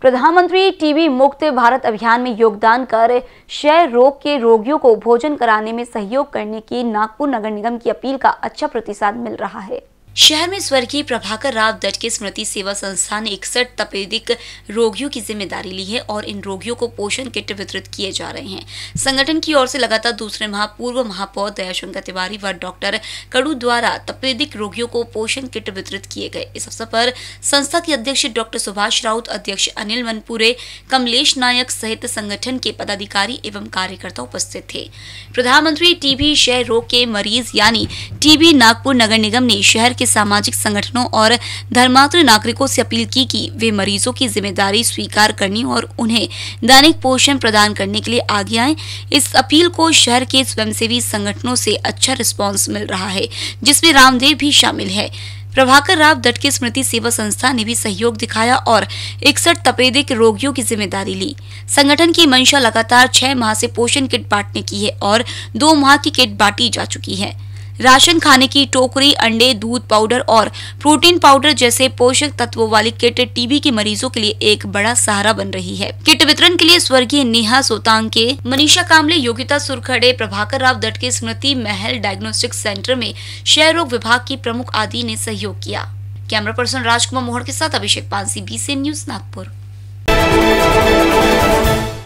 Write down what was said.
प्रधानमंत्री टीबी मुक्त भारत अभियान में योगदान कर क्षय रोग के रोगियों को भोजन कराने में सहयोग करने की नागपुर नगर निगम की अपील का अच्छा प्रतिसाद मिल रहा है शहर में स्वर्गीय प्रभाकर राव दट के स्मृति सेवा संस्थान ने इकसठ तपेदिक रोगियों की जिम्मेदारी ली है और इन रोगियों को पोषण किट वितरित किए जा रहे हैं संगठन की ओर से लगातार दूसरे माह पूर्व महापौर दयाशंकर तिवारी व डॉक्टर कड़ू द्वारा तपेदिक रोगियों को पोषण किट वितरित किए गए इस अवसर पर संस्था के अध्यक्ष डॉक्टर सुभाष राउत अध्यक्ष अनिल मनपुरे कमलेश नायक सहित संगठन के पदाधिकारी एवं कार्यकर्ता उपस्थित थे प्रधानमंत्री टीबी क्षय रोग के मरीज यानी टीबी नागपुर नगर निगम ने शहर के सामाजिक संगठनों और धर्मात्र नागरिकों से अपील की कि वे मरीजों की जिम्मेदारी स्वीकार करने और उन्हें दैनिक पोषण प्रदान करने के लिए आगे आए इस अपील को शहर के स्वयंसेवी संगठनों से अच्छा रिस्पॉन्स मिल रहा है जिसमें रामदेव भी शामिल है प्रभाकर राव दट की स्मृति सेवा संस्था ने भी सहयोग दिखाया और इकसठ तपेदे के रोगियों की जिम्मेदारी ली संगठन की मंशा लगातार छह माह से पोषण किट बांटने की है और दो माह की किट बांटी जा चुकी है राशन खाने की टोकरी अंडे दूध पाउडर और प्रोटीन पाउडर जैसे पोषक तत्वों वाली किट टीबी के मरीजों के लिए एक बड़ा सहारा बन रही है किट वितरण के लिए स्वर्गीय नेहा के मनीषा कामले योगिता सुरखड़े प्रभाकर राव दट के स्मृति महल डायग्नोस्टिक सेंटर में क्षय रोग विभाग की प्रमुख आदि ने सहयोग किया कैमरा पर्सन राजकुमार मोहर के साथ अभिषेक पांसी बी न्यूज नागपुर